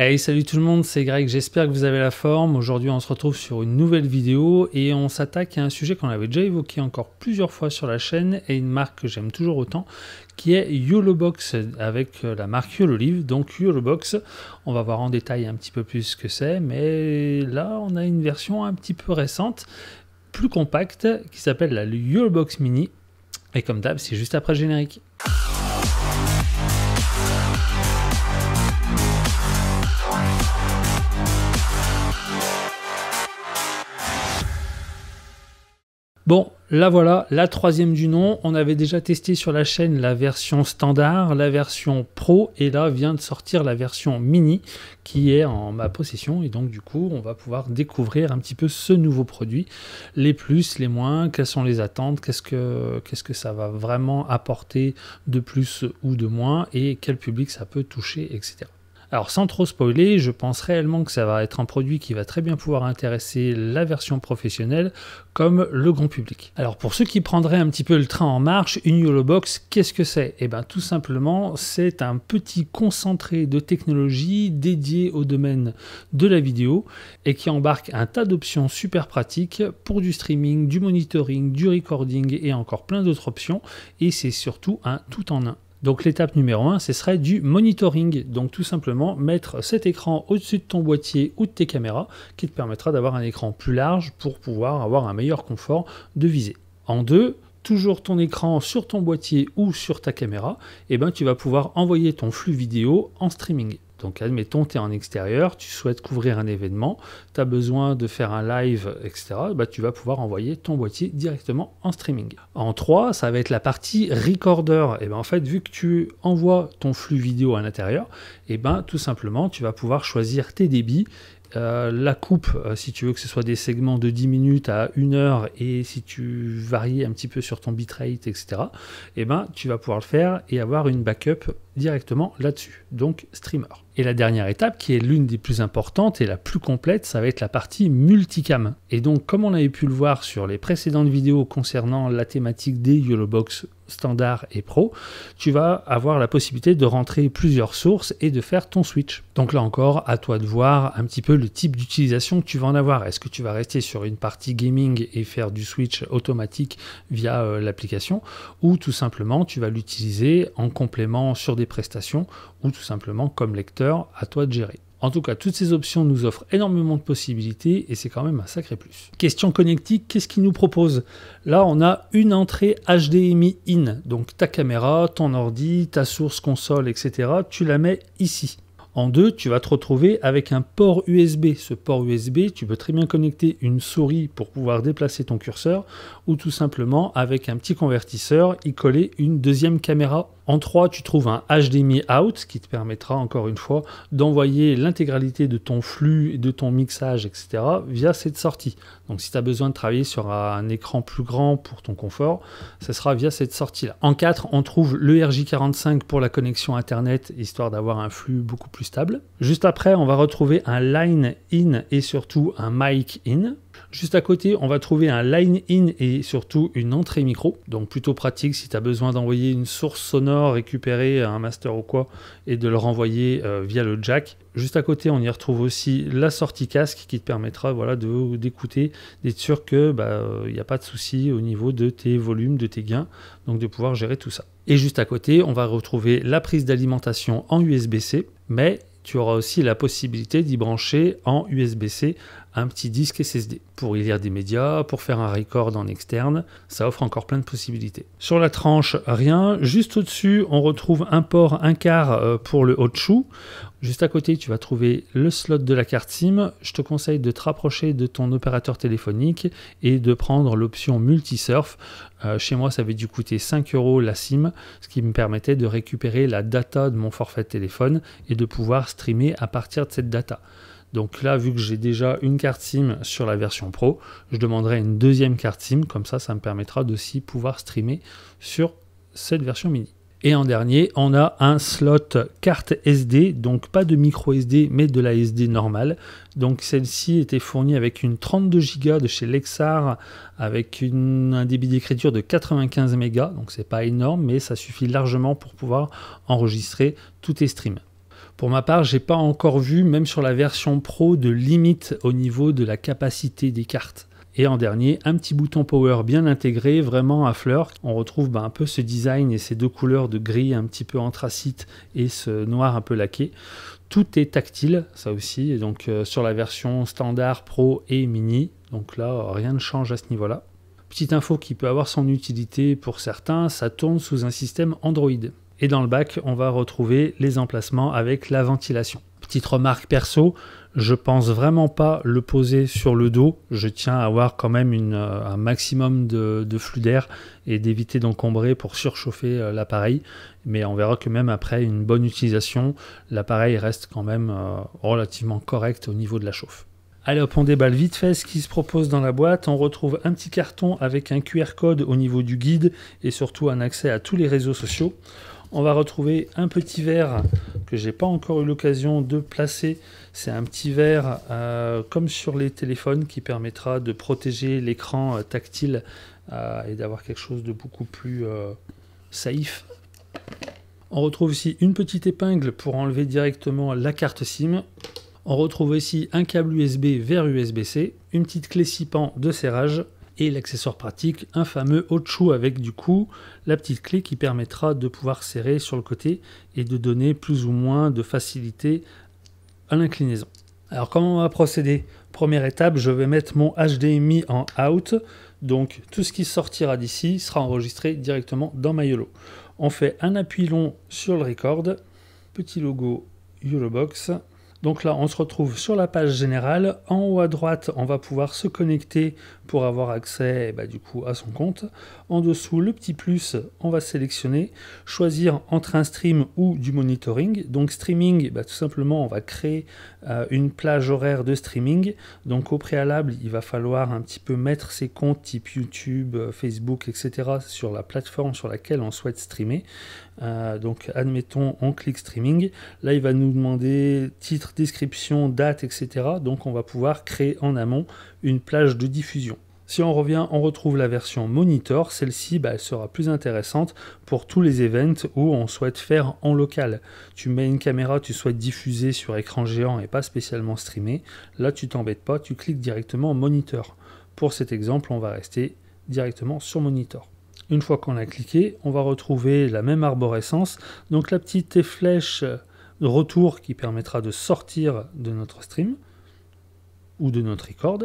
Hey salut tout le monde, c'est Greg, j'espère que vous avez la forme. Aujourd'hui on se retrouve sur une nouvelle vidéo et on s'attaque à un sujet qu'on avait déjà évoqué encore plusieurs fois sur la chaîne et une marque que j'aime toujours autant qui est YOLOBOX avec euh, la marque YOLOLIVE. Donc YOLOBOX, on va voir en détail un petit peu plus ce que c'est, mais là on a une version un petit peu récente, plus compacte, qui s'appelle la YOLOBOX Mini. Et comme d'hab, c'est juste après le générique. Bon, là voilà, la troisième du nom. On avait déjà testé sur la chaîne la version standard, la version pro, et là vient de sortir la version mini qui est en ma possession. Et donc du coup, on va pouvoir découvrir un petit peu ce nouveau produit, les plus, les moins, quelles sont les attentes, qu'est-ce que, qu'est-ce que ça va vraiment apporter de plus ou de moins, et quel public ça peut toucher, etc. Alors sans trop spoiler, je pense réellement que ça va être un produit qui va très bien pouvoir intéresser la version professionnelle comme le grand public. Alors pour ceux qui prendraient un petit peu le train en marche, une YOLO Box, qu'est-ce que c'est Eh bien tout simplement, c'est un petit concentré de technologies dédiées au domaine de la vidéo et qui embarque un tas d'options super pratiques pour du streaming, du monitoring, du recording et encore plein d'autres options et c'est surtout un tout en un. Donc l'étape numéro 1, ce serait du monitoring. Donc tout simplement mettre cet écran au-dessus de ton boîtier ou de tes caméras qui te permettra d'avoir un écran plus large pour pouvoir avoir un meilleur confort de visée. En deux, toujours ton écran sur ton boîtier ou sur ta caméra, et eh ben tu vas pouvoir envoyer ton flux vidéo en streaming. Donc admettons, tu es en extérieur, tu souhaites couvrir un événement, tu as besoin de faire un live, etc. Bah, tu vas pouvoir envoyer ton boîtier directement en streaming. En 3, ça va être la partie recorder. Et ben, en fait, vu que tu envoies ton flux vidéo à l'intérieur, et ben, tout simplement, tu vas pouvoir choisir tes débits euh, la coupe, euh, si tu veux que ce soit des segments de 10 minutes à 1 heure, et si tu varies un petit peu sur ton bitrate, etc., eh ben, tu vas pouvoir le faire et avoir une backup directement là-dessus. Donc, streamer. Et la dernière étape, qui est l'une des plus importantes et la plus complète, ça va être la partie multicam. Et donc, comme on avait pu le voir sur les précédentes vidéos concernant la thématique des YOLOBOX standard et pro, tu vas avoir la possibilité de rentrer plusieurs sources et de faire ton switch. Donc là encore, à toi de voir un petit peu le type d'utilisation que tu vas en avoir. Est-ce que tu vas rester sur une partie gaming et faire du switch automatique via euh, l'application ou tout simplement tu vas l'utiliser en complément sur des prestations ou tout simplement comme lecteur à toi de gérer. En tout cas, toutes ces options nous offrent énormément de possibilités et c'est quand même un sacré plus. Question connectique, qu'est-ce qu'il nous propose Là, on a une entrée HDMI in, donc ta caméra, ton ordi, ta source console, etc. Tu la mets ici. En deux, tu vas te retrouver avec un port USB. Ce port USB, tu peux très bien connecter une souris pour pouvoir déplacer ton curseur ou tout simplement avec un petit convertisseur y coller une deuxième caméra. En trois, tu trouves un HDMI out qui te permettra encore une fois d'envoyer l'intégralité de ton flux, de ton mixage, etc. via cette sortie. Donc si tu as besoin de travailler sur un écran plus grand pour ton confort, ce sera via cette sortie-là. En 4, on trouve le RJ45 pour la connexion Internet, histoire d'avoir un flux beaucoup plus stable. Juste après, on va retrouver un line in et surtout un mic in Juste à côté, on va trouver un line-in et surtout une entrée micro. Donc plutôt pratique si tu as besoin d'envoyer une source sonore récupérée un master ou quoi et de le renvoyer euh, via le jack. Juste à côté, on y retrouve aussi la sortie casque qui te permettra voilà, d'écouter, d'être sûr que il bah, n'y euh, a pas de souci au niveau de tes volumes, de tes gains, donc de pouvoir gérer tout ça. Et juste à côté, on va retrouver la prise d'alimentation en USB-C, mais tu auras aussi la possibilité d'y brancher en USB-C un petit disque SSD pour y lire des médias, pour faire un record en externe. Ça offre encore plein de possibilités. Sur la tranche, rien. Juste au-dessus, on retrouve un port, un quart euh, pour le haut chou. Juste à côté, tu vas trouver le slot de la carte SIM. Je te conseille de te rapprocher de ton opérateur téléphonique et de prendre l'option multi surf. Euh, chez moi, ça avait dû coûter 5 euros la SIM, ce qui me permettait de récupérer la data de mon forfait téléphone et de pouvoir streamer à partir de cette data. Donc là, vu que j'ai déjà une carte SIM sur la version Pro, je demanderai une deuxième carte SIM, comme ça, ça me permettra d'aussi pouvoir streamer sur cette version mini. Et en dernier, on a un slot carte SD, donc pas de micro SD, mais de la SD normale. Donc celle-ci était fournie avec une 32 Go de chez Lexar, avec une, un débit d'écriture de 95 mb donc c'est pas énorme, mais ça suffit largement pour pouvoir enregistrer tous tes streams. Pour ma part, j'ai pas encore vu, même sur la version pro, de limite au niveau de la capacité des cartes. Et en dernier, un petit bouton power bien intégré, vraiment à fleur. On retrouve bah, un peu ce design et ces deux couleurs de gris un petit peu anthracite et ce noir un peu laqué. Tout est tactile, ça aussi, et donc euh, sur la version standard, pro et mini. Donc là, rien ne change à ce niveau-là. Petite info qui peut avoir son utilité pour certains, ça tourne sous un système Android. Et dans le bac, on va retrouver les emplacements avec la ventilation. Petite remarque perso, je pense vraiment pas le poser sur le dos. Je tiens à avoir quand même euh, un maximum de, de flux d'air et d'éviter d'encombrer pour surchauffer euh, l'appareil. Mais on verra que même après une bonne utilisation, l'appareil reste quand même euh, relativement correct au niveau de la chauffe. Allez hop, on déballe vite fait ce qui se propose dans la boîte. On retrouve un petit carton avec un QR code au niveau du guide et surtout un accès à tous les réseaux sociaux on va retrouver un petit verre que j'ai pas encore eu l'occasion de placer. C'est un petit verre euh, comme sur les téléphones qui permettra de protéger l'écran euh, tactile euh, et d'avoir quelque chose de beaucoup plus euh, safe. On retrouve aussi une petite épingle pour enlever directement la carte SIM. On retrouve ici un câble USB vers USB-C, une petite clé 6 de serrage, et l'accessoire pratique, un fameux chou avec du coup la petite clé qui permettra de pouvoir serrer sur le côté et de donner plus ou moins de facilité à l'inclinaison. Alors comment on va procéder Première étape, je vais mettre mon HDMI en out, donc tout ce qui sortira d'ici sera enregistré directement dans ma YOLO. On fait un appui long sur le record, petit logo box donc là, on se retrouve sur la page générale. En haut à droite, on va pouvoir se connecter pour avoir accès eh ben, du coup à son compte. En dessous, le petit plus, on va sélectionner, choisir entre un stream ou du monitoring. Donc streaming, eh ben, tout simplement, on va créer euh, une plage horaire de streaming. Donc au préalable, il va falloir un petit peu mettre ses comptes type YouTube, euh, Facebook, etc. sur la plateforme sur laquelle on souhaite streamer. Euh, donc admettons, on clique streaming. Là, il va nous demander titre, description, date, etc. Donc on va pouvoir créer en amont une plage de diffusion. Si on revient, on retrouve la version monitor. Celle-ci, bah, elle sera plus intéressante pour tous les events où on souhaite faire en local. Tu mets une caméra, tu souhaites diffuser sur écran géant et pas spécialement streamer. Là, tu t'embêtes pas, tu cliques directement monitor. Pour cet exemple, on va rester directement sur monitor. Une fois qu'on a cliqué, on va retrouver la même arborescence. Donc la petite flèche de retour qui permettra de sortir de notre stream ou de notre record.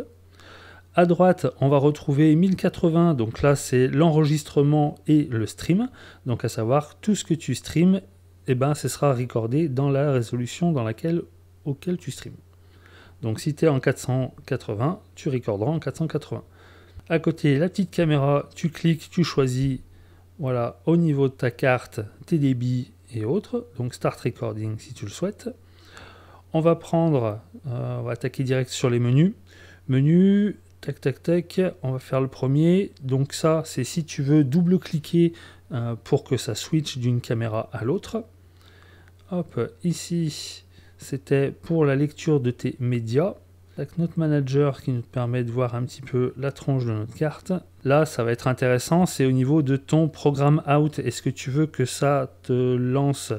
À droite, on va retrouver 1080, donc là c'est l'enregistrement et le stream, donc à savoir tout ce que tu streams, eh ben, ce sera recordé dans la résolution dans laquelle, auquel tu streams. Donc si tu es en 480, tu recorderas en 480. À côté, la petite caméra, tu cliques, tu choisis, voilà, au niveau de ta carte, tes débits et autres, donc Start Recording si tu le souhaites. On va prendre, euh, on va attaquer direct sur les menus. Menu, Tac, tac, tac. On va faire le premier. Donc ça, c'est si tu veux double-cliquer euh, pour que ça switch d'une caméra à l'autre. Hop, ici, c'était pour la lecture de tes médias. La notre manager qui nous permet de voir un petit peu la tronche de notre carte. Là, ça va être intéressant, c'est au niveau de ton programme out. Est-ce que tu veux que ça te lance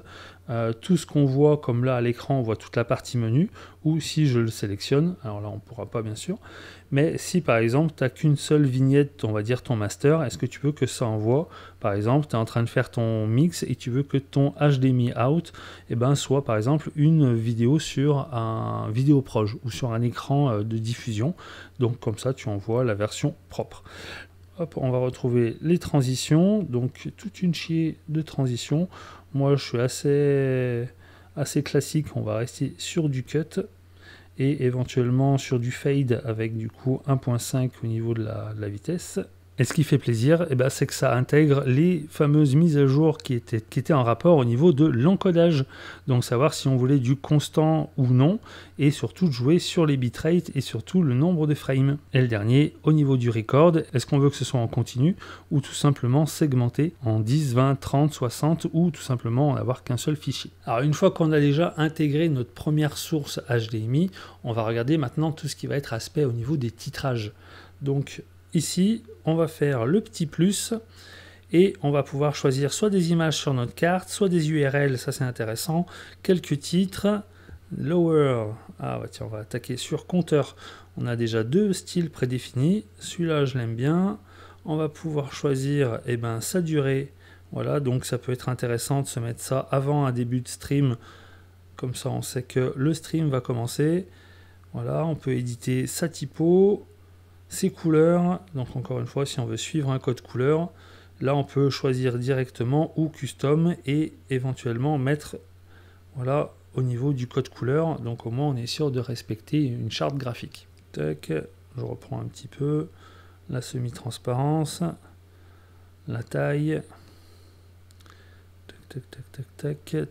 euh, tout ce qu'on voit, comme là à l'écran, on voit toute la partie menu, ou si je le sélectionne, alors là on ne pourra pas bien sûr, mais si par exemple tu n'as qu'une seule vignette, on va dire ton master, est-ce que tu veux que ça envoie Par exemple, tu es en train de faire ton mix et tu veux que ton HDMI out et eh ben, soit par exemple une vidéo sur un vidéo proche ou sur un écran euh, de diffusion, donc comme ça tu envoies la version propre on va retrouver les transitions, donc toute une chier de transitions. Moi, je suis assez, assez classique, on va rester sur du cut et éventuellement sur du fade avec du coup 1.5 au niveau de la vitesse. Et ce qui fait plaisir, et eh ben, c'est que ça intègre les fameuses mises à jour qui étaient, qui en rapport au niveau de l'encodage. Donc savoir si on voulait du constant ou non, et surtout jouer sur les bitrates et surtout le nombre de frames. Et le dernier, au niveau du record, est-ce qu'on veut que ce soit en continu ou tout simplement segmenté en 10, 20, 30, 60 ou tout simplement avoir qu'un seul fichier. Alors une fois qu'on a déjà intégré notre première source HDMI, on va regarder maintenant tout ce qui va être aspect au niveau des titrages. Donc ici, on va faire le petit plus et on va pouvoir choisir soit des images sur notre carte, soit des URL, ça c'est intéressant, quelques titres, lower, ah bah tiens on va attaquer sur compteur, on a déjà deux styles prédéfinis, celui-là je l'aime bien, on va pouvoir choisir eh ben, sa durée, voilà donc ça peut être intéressant de se mettre ça avant un début de stream, comme ça on sait que le stream va commencer, voilà on peut éditer sa typo, ces couleurs. Donc encore une fois, si on veut suivre un code couleur, là on peut choisir directement ou custom et éventuellement mettre voilà, au niveau du code couleur. Donc au moins on est sûr de respecter une charte graphique. Tac, je reprends un petit peu la semi-transparence, la taille.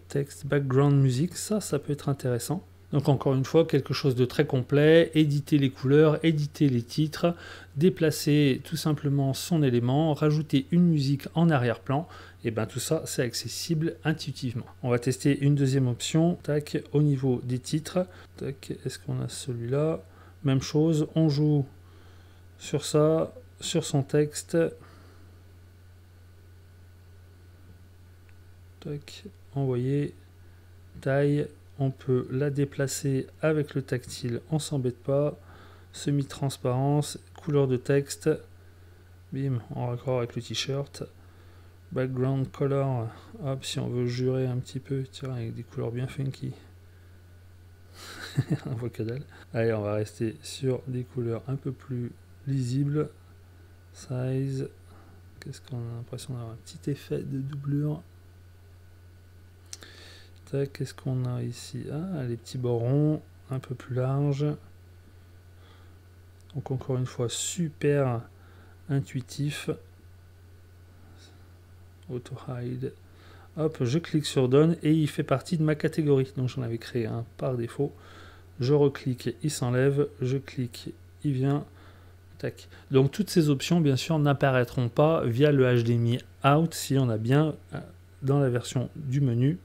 texte, background, music ça, ça peut être intéressant. Donc encore une fois, quelque chose de très complet, éditer les couleurs, éditer les titres, déplacer tout simplement son élément, rajouter une musique en arrière-plan, et eh bien tout ça c'est accessible intuitivement. On va tester une deuxième option, tac, au niveau des titres, tac, est-ce qu'on a celui-là Même chose, on joue sur ça, sur son texte, tac, envoyer, taille, on peut la déplacer avec le tactile, on s'embête pas. Semi-transparence, couleur de texte, bim, on raccord avec le t-shirt. Background color, hop, si on veut jurer un petit peu, tiens, avec des couleurs bien funky. on voit que dalle. Allez, on va rester sur des couleurs un peu plus lisibles. Size, qu'est-ce qu'on a l'impression d'avoir un petit effet de doublure qu'est-ce qu'on a ici ah, les petits bords ronds, un peu plus large Donc encore une fois, super intuitif. Auto-hide. Hop, je clique sur Done et il fait partie de ma catégorie. Donc j'en avais créé un par défaut. Je reclique, il s'enlève. Je clique, il vient. Tac. Donc toutes ces options, bien sûr, n'apparaîtront pas via le HDMI out si on a bien euh, dans la version du menu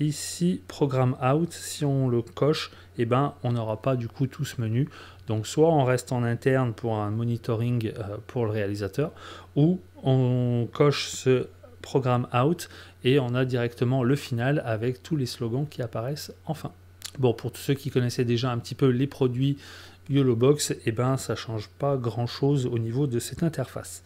Ici, programme out, si on le coche, eh ben, on n'aura pas du coup tout ce menu. Donc soit on reste en interne pour un monitoring euh, pour le réalisateur, ou on coche ce programme out et on a directement le final avec tous les slogans qui apparaissent enfin. Bon, pour tous ceux qui connaissaient déjà un petit peu les produits YOLOBOX, et eh ben, ça change pas grand-chose au niveau de cette interface.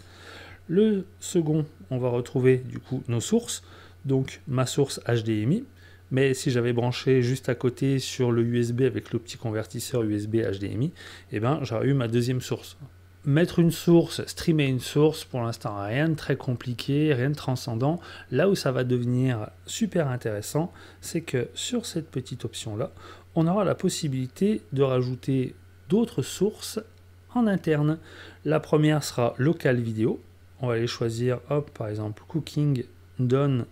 Le second, on va retrouver du coup nos sources. Donc ma source HDMI, mais si j'avais branché juste à côté sur le USB avec le petit convertisseur USB HDMI, eh ben, j'aurais eu ma deuxième source. Mettre une source, streamer une source, pour l'instant rien de très compliqué, rien de transcendant. Là où ça va devenir super intéressant, c'est que sur cette petite option-là, on aura la possibilité de rajouter d'autres sources en interne. La première sera local vidéo. On va aller choisir, hop, par exemple, cooking, done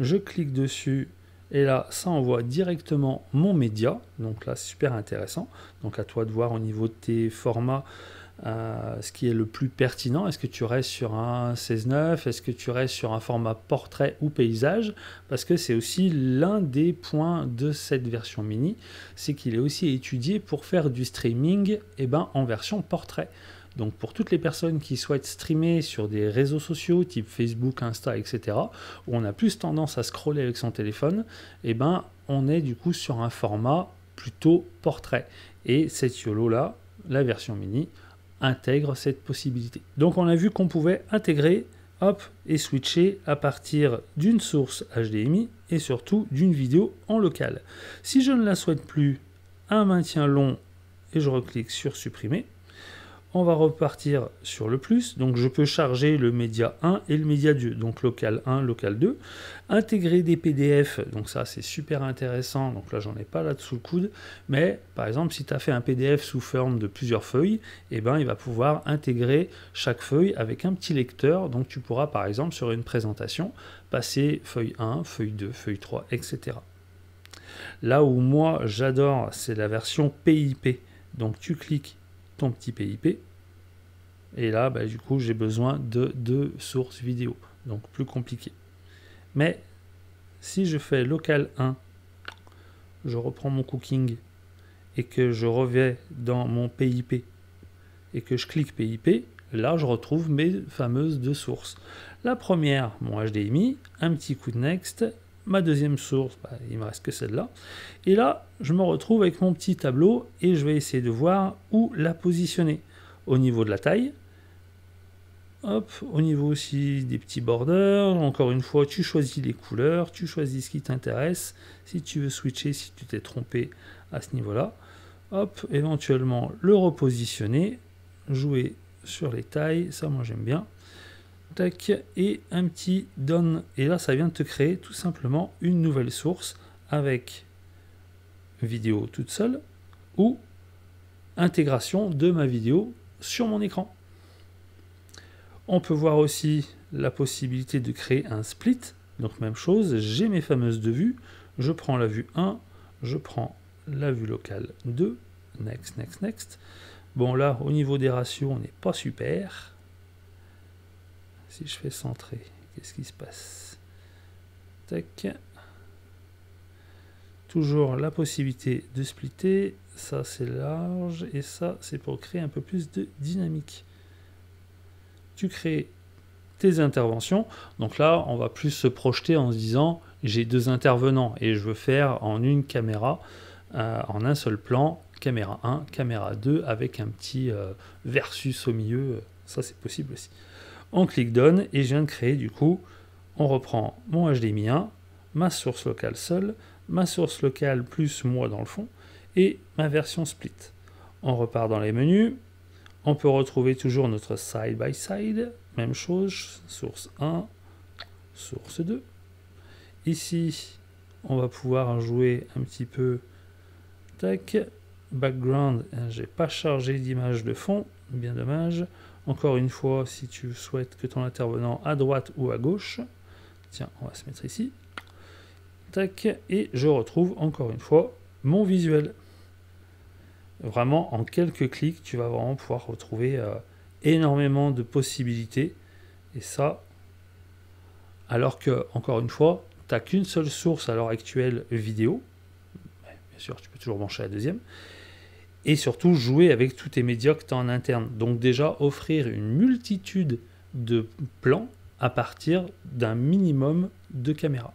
Je clique dessus, et là, ça envoie directement mon média. Donc là, c'est super intéressant. Donc à toi de voir au niveau de tes formats euh, ce qui est le plus pertinent. Est-ce que tu restes sur un 16-9 Est-ce que tu restes sur un format portrait ou paysage Parce que c'est aussi l'un des points de cette version mini, c'est qu'il est aussi étudié pour faire du streaming Et eh ben, en version portrait. Donc pour toutes les personnes qui souhaitent streamer sur des réseaux sociaux type Facebook, Insta, etc., où on a plus tendance à scroller avec son téléphone, et eh ben, on est du coup sur un format plutôt portrait. Et cette YOLO là, la version mini, intègre cette possibilité. Donc on a vu qu'on pouvait intégrer et switcher à partir d'une source HDMI et surtout d'une vidéo en local. Si je ne la souhaite plus, un maintien long et je reclique sur supprimer on va repartir sur le plus, donc je peux charger le média 1 et le média 2, donc local 1, local 2, intégrer des PDF, donc ça c'est super intéressant, donc là j'en ai pas là dessous le coude, mais par exemple si tu as fait un PDF sous forme de plusieurs feuilles, et eh ben il va pouvoir intégrer chaque feuille avec un petit lecteur, donc tu pourras par exemple sur une présentation passer feuille 1, feuille 2, feuille 3, etc. Là où moi j'adore, c'est la version PIP, donc tu cliques ton petit PIP. Et là, bah, du coup, j'ai besoin de deux sources vidéo. Donc plus compliqué. Mais si je fais local 1, je reprends mon cooking et que je reviens dans mon PIP et que je clique PIP, là je retrouve mes fameuses deux sources. La première, mon HDMI, un petit coup de next ma deuxième source, bah, il me reste que celle-là. Et là, je me retrouve avec mon petit tableau et je vais essayer de voir où la positionner. Au niveau de la taille, Hop, au niveau aussi des petits borders, encore une fois, tu choisis les couleurs, tu choisis ce qui t'intéresse. Si tu veux switcher, si tu t'es trompé à ce niveau-là, hop, éventuellement le repositionner, jouer sur les tailles, ça moi j'aime bien et un petit done. Et là, ça vient de te créer tout simplement une nouvelle source avec vidéo toute seule ou intégration de ma vidéo sur mon écran. On peut voir aussi la possibilité de créer un split. Donc même chose, j'ai mes fameuses deux vues. Je prends la vue 1, je prends la vue locale 2. Next, next, next. Bon là, au niveau des ratios, on n'est pas super. Si je fais centrer, qu'est-ce qui se passe Tac. Toujours la possibilité de splitter. Ça, c'est large. Et ça, c'est pour créer un peu plus de dynamique. Tu crées tes interventions. Donc là, on va plus se projeter en se disant j'ai deux intervenants et je veux faire en une caméra, euh, en un seul plan, caméra 1, caméra 2, avec un petit euh, versus au milieu. Euh, ça, c'est possible aussi on clique Done et je viens de créer du coup, on reprend mon HDMI1, ma source locale seule, ma source locale plus moi dans le fond et ma version split. On repart dans les menus, on peut retrouver toujours notre side by side, même chose, source 1, source 2. Ici, on va pouvoir jouer un petit peu. Tac, background, j'ai pas chargé d'image de fond, bien dommage. Encore une fois, si tu souhaites que ton intervenant à droite ou à gauche, tiens, on va se mettre ici. Tac, et je retrouve encore une fois mon visuel. Vraiment, en quelques clics, tu vas vraiment pouvoir retrouver euh, énormément de possibilités. Et ça, alors que, encore une fois, tu n'as qu'une seule source à l'heure actuelle vidéo. Bien sûr, tu peux toujours brancher la deuxième et surtout jouer avec tous tes médiocres en interne. Donc déjà offrir une multitude de plans à partir d'un minimum de caméras.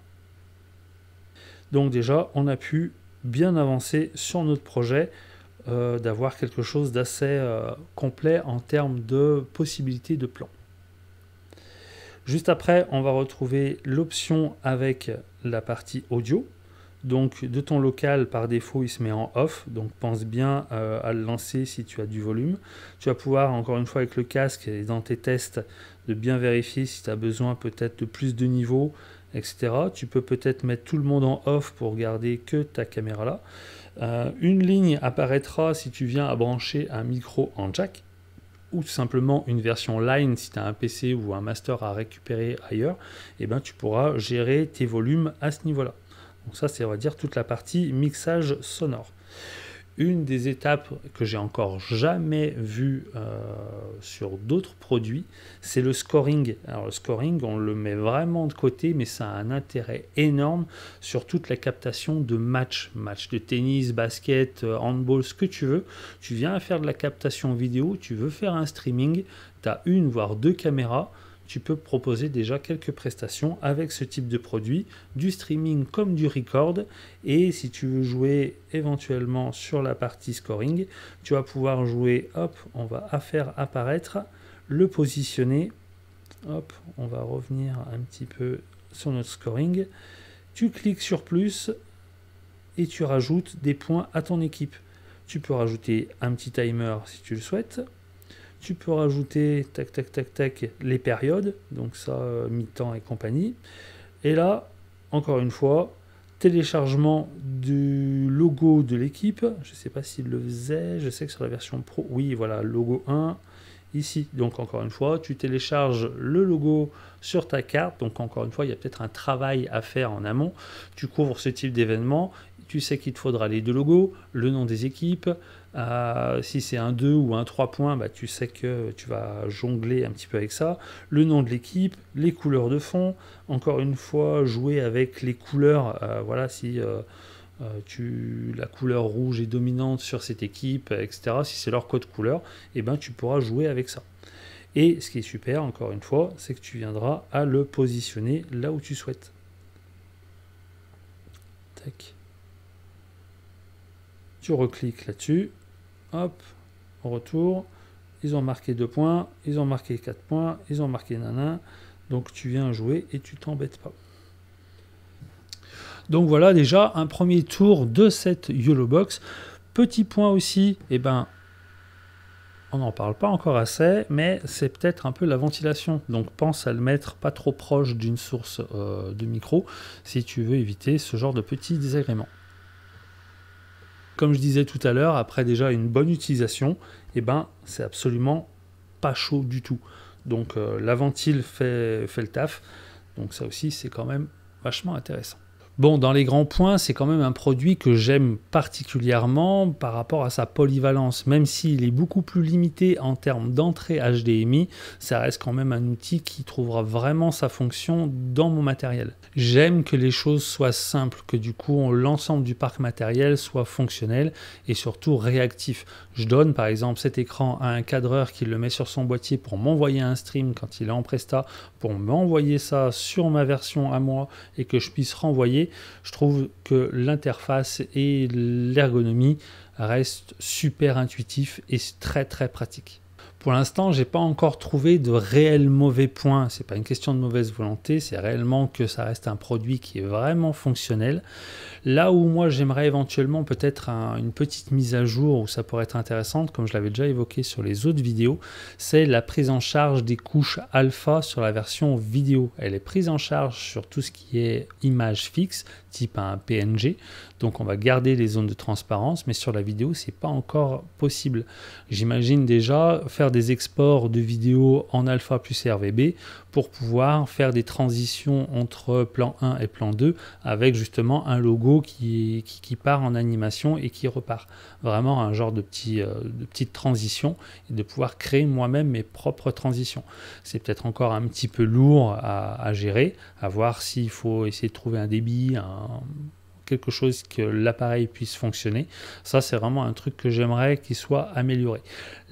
Donc déjà on a pu bien avancer sur notre projet, euh, d'avoir quelque chose d'assez euh, complet en termes de possibilités de plans. Juste après, on va retrouver l'option avec la partie audio, donc de ton local, par défaut, il se met en off. Donc pense bien euh, à le lancer si tu as du volume. Tu vas pouvoir, encore une fois, avec le casque et dans tes tests, de bien vérifier si tu as besoin peut-être de plus de niveaux, etc. Tu peux peut-être mettre tout le monde en off pour garder que ta caméra là. Euh, une ligne apparaîtra si tu viens à brancher un micro en jack ou simplement une version line si tu as un PC ou un master à récupérer ailleurs, et eh bien, tu pourras gérer tes volumes à ce niveau-là. Donc ça, c'est on va dire toute la partie mixage sonore. Une des étapes que j'ai encore jamais vue euh, sur d'autres produits, c'est le scoring. Alors le scoring, on le met vraiment de côté, mais ça a un intérêt énorme sur toute la captation de matchs, matchs de tennis, basket, euh, handball, ce que tu veux. Tu viens à faire de la captation vidéo, tu veux faire un streaming, tu as une voire deux caméras tu peux proposer déjà quelques prestations avec ce type de produit, du streaming comme du record. Et si tu veux jouer éventuellement sur la partie scoring, tu vas pouvoir jouer, hop, on va faire apparaître, le positionner. Hop, on va revenir un petit peu sur notre scoring. Tu cliques sur plus et tu rajoutes des points à ton équipe. Tu peux rajouter un petit timer si tu le souhaites. Tu peux rajouter, tac, tac, tac, tac, les périodes, donc ça, euh, mi-temps et compagnie. Et là, encore une fois, téléchargement du logo de l'équipe. Je ne sais pas s'il le faisait, je sais que sur la version pro, oui, voilà, logo 1, ici. Donc encore une fois, tu télécharges le logo sur ta carte. Donc encore une fois, il y a peut-être un travail à faire en amont. Tu couvres ce type d'événement. Tu sais qu'il te faudra les deux logos, le nom des équipes, euh, si c'est un 2 ou un 3 points, bah, tu sais que tu vas jongler un petit peu avec ça. Le nom de l'équipe, les couleurs de fond, encore une fois, jouer avec les couleurs. Euh, voilà, si euh, tu, la couleur rouge est dominante sur cette équipe, etc., si c'est leur code couleur, eh ben, tu pourras jouer avec ça. Et ce qui est super, encore une fois, c'est que tu viendras à le positionner là où tu souhaites. Tac. Tu recliques là-dessus Hop, retour. Ils ont marqué 2 points, ils ont marqué 4 points, ils ont marqué nana Donc tu viens jouer et tu t'embêtes pas. Donc voilà déjà un premier tour de cette YOLO Box. Petit point aussi, et eh ben on n'en parle pas encore assez, mais c'est peut-être un peu la ventilation. Donc pense à le mettre pas trop proche d'une source euh, de micro si tu veux éviter ce genre de petits désagréments. Comme je disais tout à l'heure, après déjà une bonne utilisation, et eh ben, c'est absolument pas chaud du tout. Donc euh, la ventile fait, fait le taf. Donc ça aussi, c'est quand même vachement intéressant. Bon, dans les grands points, c'est quand même un produit que j'aime particulièrement par rapport à sa polyvalence. Même s'il est beaucoup plus limité en termes d'entrée HDMI, ça reste quand même un outil qui trouvera vraiment sa fonction dans mon matériel. J'aime que les choses soient simples, que du coup l'ensemble du parc matériel soit fonctionnel et surtout réactif. Je donne par exemple cet écran à un cadreur qui le met sur son boîtier pour m'envoyer un stream quand il est en presta, pour m'envoyer ça sur ma version à moi et que je puisse renvoyer je trouve que l'interface et l'ergonomie restent super intuitifs et très très pratiques. Pour l'instant, j'ai pas encore trouvé de réel mauvais point. C'est pas une question de mauvaise volonté, c'est réellement que ça reste un produit qui est vraiment fonctionnel. Là où moi j'aimerais éventuellement peut-être une petite mise à jour où ça pourrait être intéressante, comme je l'avais déjà évoqué sur les autres vidéos, c'est la prise en charge des couches alpha sur la version vidéo. Elle est prise en charge sur tout ce qui est image fixe, type un PNG. Donc on va garder les zones de transparence, mais sur la vidéo c'est pas encore possible. J'imagine déjà faire des des exports de vidéos en alpha plus RVB pour pouvoir faire des transitions entre plan 1 et plan 2 avec justement un logo qui, qui, part en animation et qui repart. Vraiment un genre de, petit, euh, de petite transition et de pouvoir créer moi-même mes propres transitions. C'est peut-être encore un petit peu lourd à, à gérer, à voir s'il faut essayer de trouver un débit, un quelque chose que l'appareil puisse fonctionner. Ça, c'est vraiment un truc que j'aimerais qu'il soit amélioré.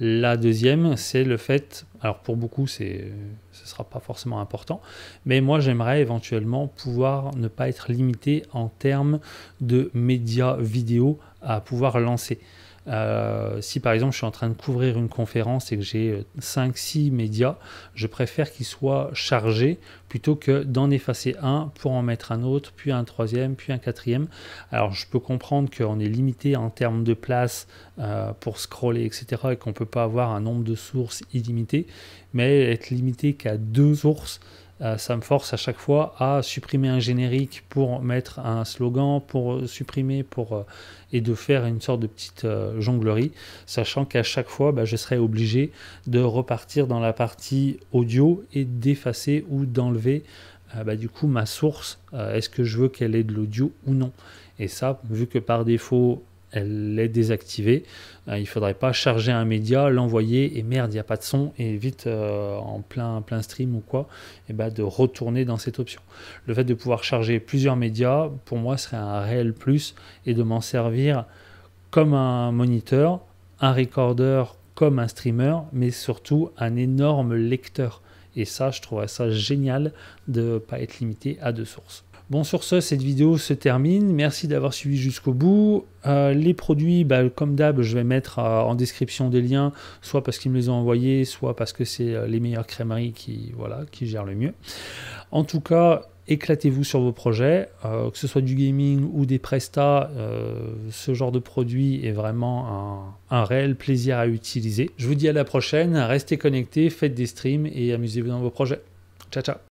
La deuxième, c'est le fait, alors pour beaucoup, c'est, ce sera pas forcément important, mais moi, j'aimerais éventuellement pouvoir ne pas être limité en termes de médias vidéo à pouvoir lancer. Euh, si par exemple je suis en train de couvrir une conférence et que j'ai 5-6 euh, médias, je préfère qu'ils soient chargés plutôt que d'en effacer un pour en mettre un autre, puis un troisième, puis un quatrième. Alors je peux comprendre qu'on est limité en termes de place euh, pour scroller, etc. et qu'on ne peut pas avoir un nombre de sources illimité, mais être limité qu'à deux sources, euh, ça me force à chaque fois à supprimer un générique pour mettre un slogan, pour supprimer, pour euh, et de faire une sorte de petite euh, jonglerie, sachant qu'à chaque fois, bah, je serai obligé de repartir dans la partie audio et d'effacer ou d'enlever bah, du coup ma source. Est-ce que je veux qu'elle ait de l'audio ou non Et ça, vu que par défaut elle est désactivée. Euh, il ne faudrait pas charger un média, l'envoyer et merde, il n'y a pas de son et vite euh, en plein, plein stream ou quoi, et eh ben, de retourner dans cette option. Le fait de pouvoir charger plusieurs médias, pour moi, serait un réel plus et de m'en servir comme un moniteur, un recorder, comme un streamer, mais surtout un énorme lecteur. Et ça, je trouverais ça génial de ne pas être limité à deux sources. Bon, sur ce, cette vidéo se termine. Merci d'avoir suivi jusqu'au bout. Euh, les produits, bah, comme d'hab, je vais mettre euh, en description des liens, soit parce qu'ils me les ont envoyés, soit parce que c'est euh, les meilleures crémeries qui, voilà, qui gèrent le mieux. En tout cas, éclatez-vous sur vos projets, que ce soit du gaming ou des prestats, ce genre de produit est vraiment un, un réel plaisir à utiliser. Je vous dis à la prochaine, restez connectés, faites des streams et amusez-vous dans vos projets. Ciao, ciao